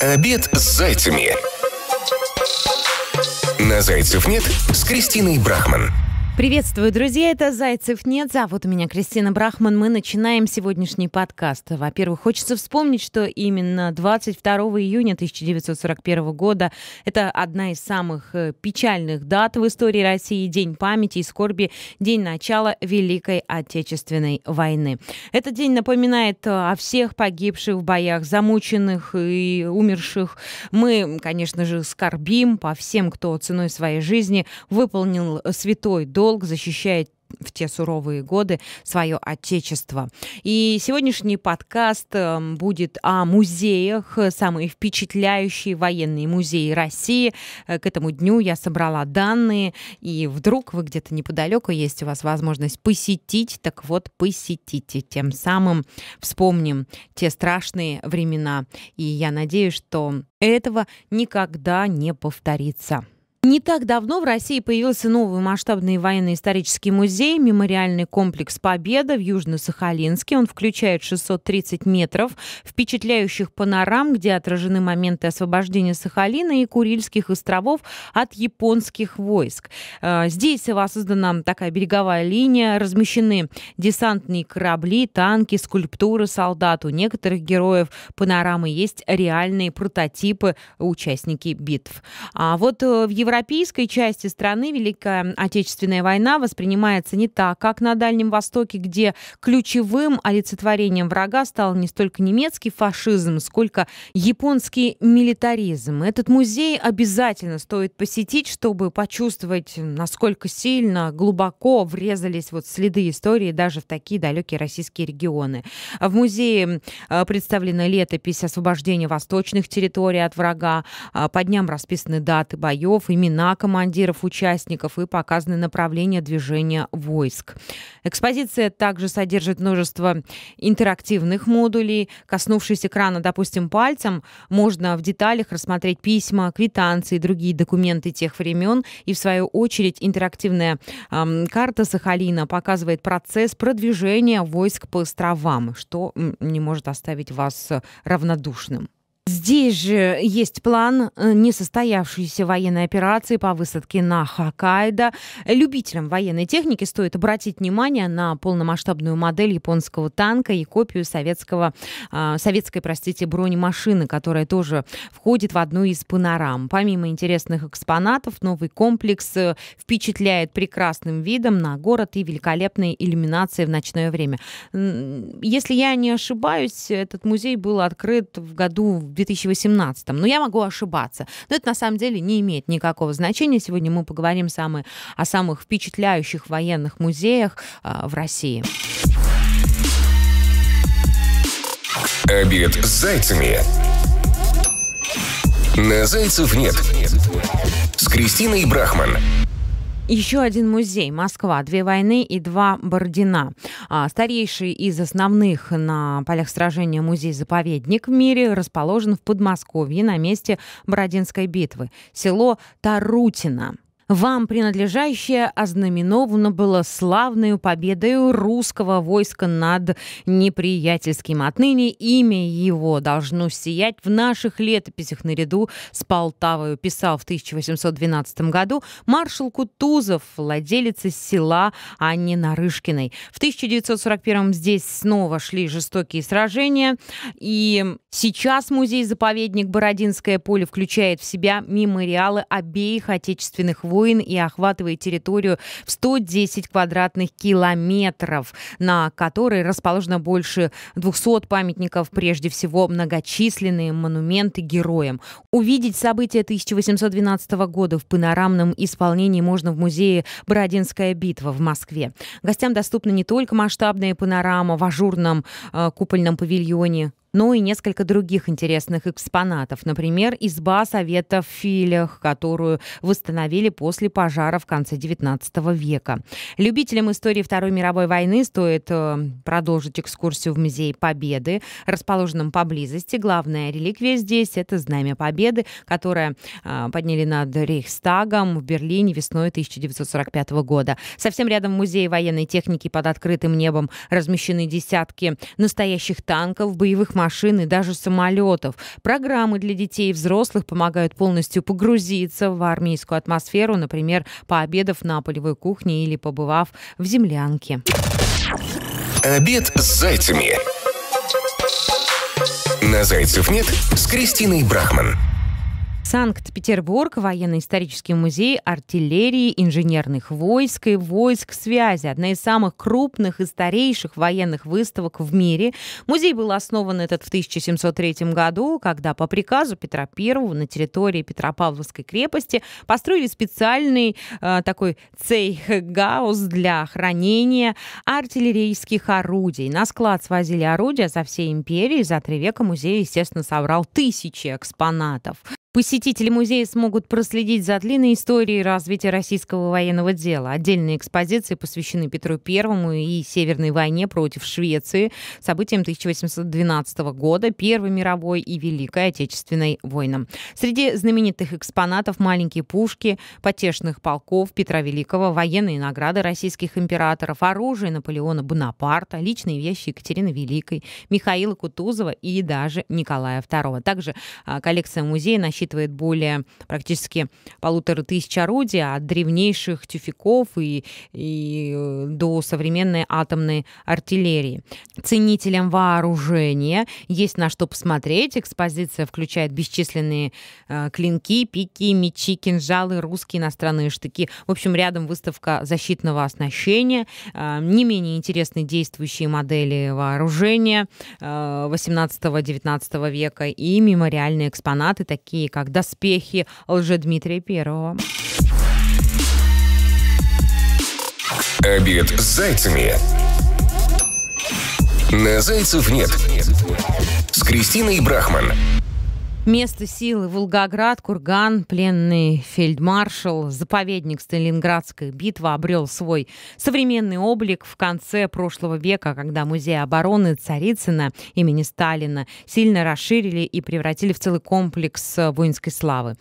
Обед с зайцами. На зайцев нет с Кристиной Брахман. Приветствую, друзья, это «Зайцев нет». Зовут меня Кристина Брахман. Мы начинаем сегодняшний подкаст. Во-первых, хочется вспомнить, что именно 22 июня 1941 года это одна из самых э, печальных дат в истории России. День памяти и скорби, день начала Великой Отечественной войны. Этот день напоминает э, о всех погибших в боях, замученных и умерших. Мы, конечно же, скорбим по всем, кто ценой своей жизни выполнил святой долг долг, защищает в те суровые годы свое отечество. И сегодняшний подкаст эм, будет о музеях, э, самые впечатляющие военные музеи России. Э, к этому дню я собрала данные, и вдруг вы где-то неподалеку, есть у вас возможность посетить, так вот посетите. Тем самым вспомним те страшные времена, и я надеюсь, что этого никогда не повторится. Не так давно в России появился новый масштабный военно-исторический музей, мемориальный комплекс «Победа» в Южно-Сахалинске. Он включает 630 метров впечатляющих панорам, где отражены моменты освобождения Сахалина и Курильских островов от японских войск. Э, здесь воссоздана такая береговая линия, размещены десантные корабли, танки, скульптуры солдат. У некоторых героев панорамы есть реальные прототипы, участники битв. А вот э, в Европе европейской части страны Великая Отечественная война воспринимается не так, как на Дальнем Востоке, где ключевым олицетворением врага стал не столько немецкий фашизм, сколько японский милитаризм. Этот музей обязательно стоит посетить, чтобы почувствовать, насколько сильно, глубоко врезались вот следы истории даже в такие далекие российские регионы. В музее э, представлена летопись освобождения восточных территорий от врага, э, по дням расписаны даты боев и имена командиров участников и показаны направления движения войск. Экспозиция также содержит множество интерактивных модулей. Коснувшись экрана, допустим, пальцем, можно в деталях рассмотреть письма, квитанции и другие документы тех времен. И, в свою очередь, интерактивная эм, карта Сахалина показывает процесс продвижения войск по островам, что не может оставить вас равнодушным. Здесь же есть план э, несостоявшейся военной операции по высадке на Хоккайдо. Любителям военной техники стоит обратить внимание на полномасштабную модель японского танка и копию советского, а, советской простите, бронемашины, которая тоже входит в одну из панорам. Помимо интересных экспонатов, новый комплекс э, впечатляет прекрасным видом на город и великолепной иллюминацией в ночное время. Если я не ошибаюсь, этот музей был открыт в году 2018. Но я могу ошибаться. Но это на самом деле не имеет никакого значения. Сегодня мы поговорим самые, о самых впечатляющих военных музеях э, в России. Обед с зайцами. На зайцев нет. С Кристиной Брахман. Еще один музей «Москва. Две войны и два Бородина». А, старейший из основных на полях сражения музей-заповедник в мире расположен в Подмосковье на месте Бородинской битвы. Село Тарутино вам принадлежащее ознаменовано было славную победою русского войска над неприятельским. Отныне имя его должно сиять в наших летописях наряду с Полтавою, писал в 1812 году маршал Кутузов, владелец села Анни Нарышкиной. В 1941 здесь снова шли жестокие сражения, и сейчас музей-заповедник Бородинское поле включает в себя мемориалы обеих отечественных войн войн и охватывает территорию в 110 квадратных километров, на которой расположено больше 200 памятников, прежде всего многочисленные монументы героям. Увидеть события 1812 года в панорамном исполнении можно в музее «Бородинская битва» в Москве. Гостям доступна не только масштабная панорама в ажурном э, купольном павильоне ну и несколько других интересных экспонатов. Например, изба Совета в Филях, которую восстановили после пожара в конце XIX века. Любителям истории Второй мировой войны стоит э, продолжить экскурсию в Музей Победы, расположенном поблизости. Главная реликвия здесь — это Знамя Победы, которое э, подняли над Рейхстагом в Берлине весной 1945 года. Совсем рядом музей военной техники под открытым небом размещены десятки настоящих танков, боевых машин, машин и даже самолетов. Программы для детей и взрослых помогают полностью погрузиться в армейскую атмосферу, например, пообедав на полевой кухне или побывав в землянке. Обед с зайцами. На «Зайцев нет» с Кристиной Брахман. Санкт-Петербург, военно-исторический музей артиллерии, инженерных войск и войск связи. Одна из самых крупных и старейших военных выставок в мире. Музей был основан этот в 1703 году, когда по приказу Петра I на территории Петропавловской крепости построили специальный э, такой цейхгаус для хранения артиллерийских орудий. На склад свозили орудия со всей империи. За три века музей, естественно, собрал тысячи экспонатов. Посетители музея смогут проследить за длинной историей развития российского военного дела. Отдельные экспозиции посвящены Петру Первому и Северной войне против Швеции, событиям 1812 года, Первой мировой и Великой Отечественной войнам. Среди знаменитых экспонатов маленькие пушки, потешных полков Петра Великого, военные награды российских императоров, оружие Наполеона Бонапарта, личные вещи Екатерины Великой, Михаила Кутузова и даже Николая II. Также а, коллекция музея насчитывает насчитывает более практически полутора тысяч орудий, а от древнейших тюфяков и, и э, до современной атомной артиллерии. Ценителям вооружения есть на что посмотреть. Экспозиция включает бесчисленные э, клинки, пики, мечи, кинжалы, русские иностранные штыки. В общем, рядом выставка защитного оснащения, э, не менее интересные действующие модели вооружения э, 18-19 века и мемориальные экспонаты, такие как доспехи Дмитрия Первого. Обед с зайцами. На зайцев нет. С Кристиной Брахман. Место силы Волгоград, Курган, пленный фельдмаршал, заповедник Сталинградской битвы обрел свой современный облик в конце прошлого века, когда музей обороны Царицына имени Сталина сильно расширили и превратили в целый комплекс воинской славы.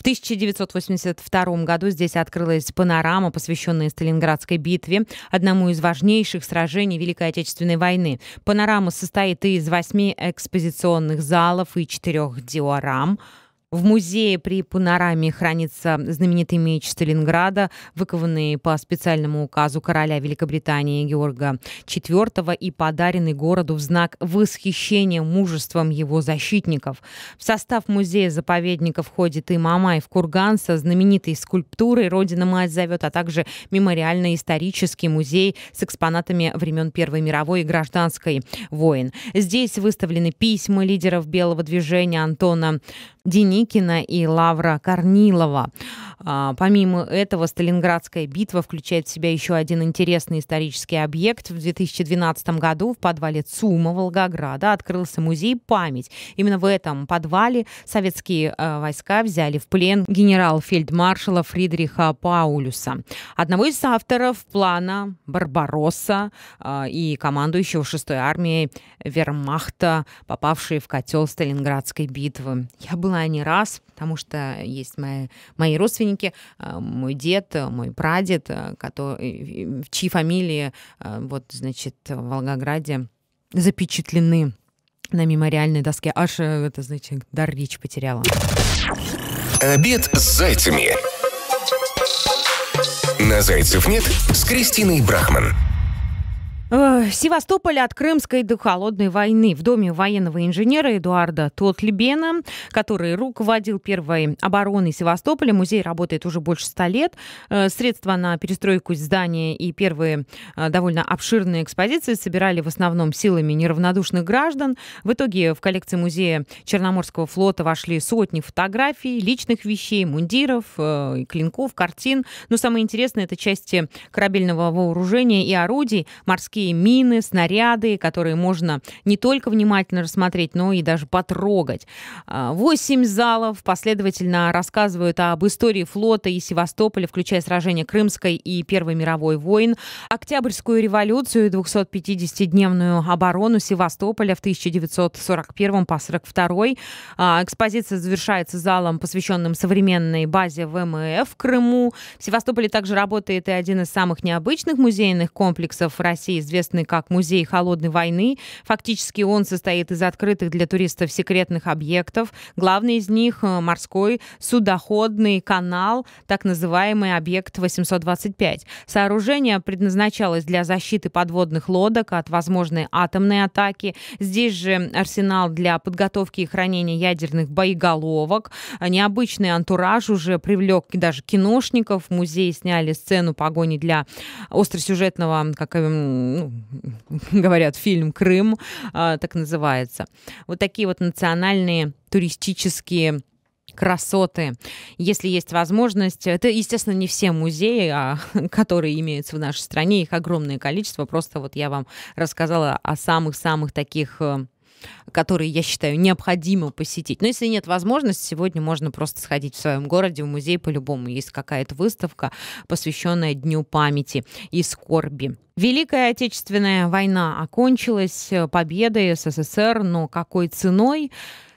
В 1982 году здесь открылась панорама, посвященная Сталинградской битве, одному из важнейших сражений Великой Отечественной войны. Панорама состоит из восьми экспозиционных залов и четырех диорам – в музее при Панораме хранится знаменитый меч Сталинграда, выкованный по специальному указу короля Великобритании Георга IV и подаренный городу в знак восхищения мужеством его защитников. В состав музея-заповедника входит и Мамаев Курган со знаменитой скульптурой «Родина мать зовет», а также мемориально-исторический музей с экспонатами времен Первой мировой и гражданской войн. Здесь выставлены письма лидеров Белого движения Антона Деникина и Лавра Корнилова. А, помимо этого, Сталинградская битва включает в себя еще один интересный исторический объект. В 2012 году в подвале ЦУМа Волгограда открылся музей «Память». Именно в этом подвале советские а, войска взяли в плен генерал-фельдмаршала Фридриха Паулюса, одного из авторов плана «Барбаросса» а, и командующего 6-й армией вермахта, попавшей в котел Сталинградской битвы. Я был была не раз, потому что есть мои, мои родственники, э, мой дед, э, мой прадед, э, который, в чьи фамилии, вот, значит, в Волгограде запечатлены на мемориальной доске. Аж, это, значит, дар речи потеряла. Обед с зайцами. На «Зайцев нет» с Кристиной Брахман. Севастополь от Крымской до Холодной войны. В доме военного инженера Эдуарда Тотлебена, который руководил первой обороной Севастополя, музей работает уже больше ста лет. Э, средства на перестройку здания и первые э, довольно обширные экспозиции собирали в основном силами неравнодушных граждан. В итоге в коллекции музея Черноморского флота вошли сотни фотографий, личных вещей, мундиров, э, клинков, картин. Но самое интересное — это части корабельного вооружения и орудий, морские всякие мины, снаряды, которые можно не только внимательно рассмотреть, но и даже потрогать. А, восемь залов последовательно рассказывают об истории флота и Севастополя, включая сражения Крымской и Первой мировой войн, Октябрьскую революцию 250-дневную оборону Севастополя в 1941 по 1942. А, экспозиция завершается залом, посвященным современной базе ВМФ в Крыму. В Севастополе также работает и один из самых необычных музейных комплексов России с известный как Музей холодной войны. Фактически он состоит из открытых для туристов секретных объектов. Главный из них э, — морской судоходный канал, так называемый объект 825. Сооружение предназначалось для защиты подводных лодок от возможной атомной атаки. Здесь же арсенал для подготовки и хранения ядерных боеголовок. Необычный антураж уже привлек даже киношников. В музее сняли сцену погони для остросюжетного как, эм, ну, говорят, фильм «Крым» а, так называется. Вот такие вот национальные туристические красоты, если есть возможность. Это, естественно, не все музеи, а, которые имеются в нашей стране, их огромное количество. Просто вот я вам рассказала о самых-самых таких э, которые, я считаю, необходимо посетить. Но если нет возможности, сегодня можно просто сходить в своем городе в музей по-любому. Есть какая-то выставка, посвященная Дню памяти и скорби. Великая Отечественная война окончилась э, победой СССР, но какой ценой?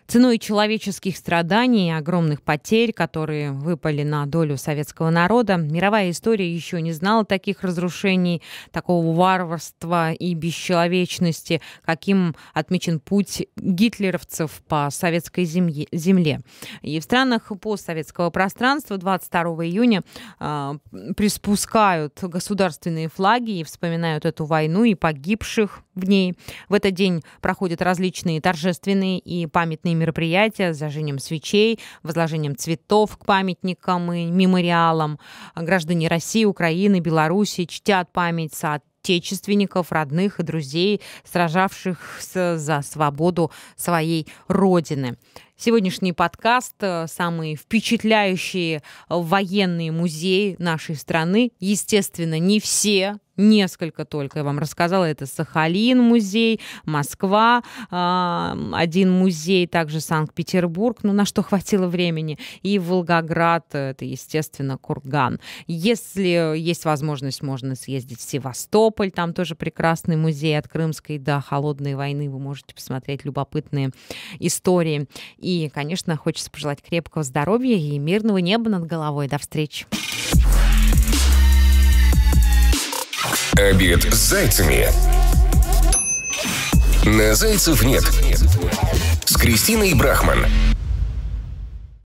Ценой человеческих страданий и огромных потерь, которые выпали на долю советского народа, мировая история еще не знала таких разрушений, такого варварства и бесчеловечности, каким отмечен путь гитлеровцев по советской земле. И в странах постсоветского пространства 22 июня э, приспускают государственные флаги и вспоминают эту войну и погибших в ней. В этот день проходят различные торжественные и памятные мероприятия с зажжением свечей, возложением цветов к памятникам и мемориалам. Граждане России, Украины, Беларуси чтят память соответственно отечественников, родных и друзей, сражавшихся за свободу своей родины. Сегодняшний подкаст э, – самые впечатляющие военные музеи нашей страны. Естественно, не все, несколько только. Я вам рассказала, это Сахалин музей, Москва, а, один музей, также Санкт-Петербург, ну, на что хватило времени, и Волгоград, это, естественно, Курган. Если есть возможность, можно съездить в Севастополь, там тоже прекрасный музей от Крымской до Холодной войны, вы можете посмотреть любопытные истории. И, конечно, хочется пожелать крепкого здоровья и мирного неба над головой. До встречи! Обед с зайцами. На зайцев нет. С Кристиной Брахман.